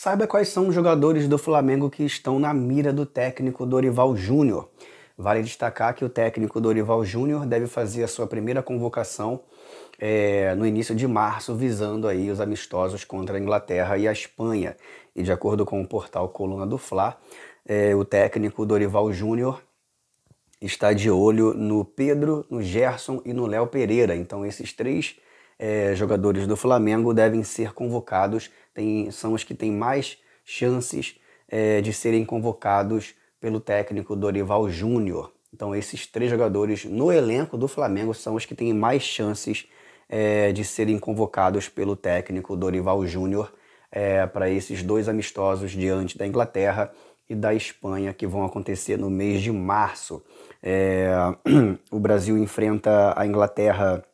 Saiba quais são os jogadores do Flamengo que estão na mira do técnico Dorival Júnior. Vale destacar que o técnico Dorival Júnior deve fazer a sua primeira convocação é, no início de março, visando aí os amistosos contra a Inglaterra e a Espanha. E de acordo com o portal Coluna do Fla, é, o técnico Dorival Júnior está de olho no Pedro, no Gerson e no Léo Pereira. Então esses três é, jogadores do Flamengo devem ser convocados, tem, são os que têm mais chances é, de serem convocados pelo técnico Dorival Júnior. Então, esses três jogadores no elenco do Flamengo são os que têm mais chances é, de serem convocados pelo técnico Dorival Júnior é, para esses dois amistosos diante da Inglaterra e da Espanha que vão acontecer no mês de março. É, o Brasil enfrenta a Inglaterra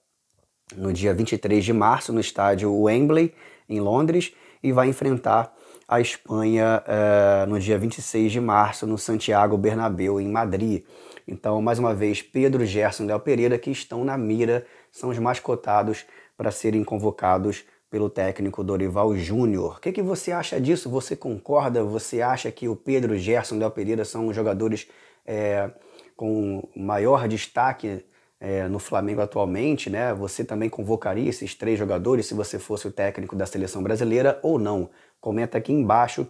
no dia 23 de março no estádio Wembley, em Londres, e vai enfrentar a Espanha eh, no dia 26 de março no Santiago Bernabéu, em Madrid. Então, mais uma vez, Pedro, Gerson e Léo Pereira, que estão na mira, são os mais cotados para serem convocados pelo técnico Dorival Júnior. O que, que você acha disso? Você concorda? Você acha que o Pedro, Gerson e Léo Pereira são os jogadores eh, com maior destaque é, no Flamengo atualmente, né? Você também convocaria esses três jogadores se você fosse o técnico da seleção brasileira ou não? Comenta aqui embaixo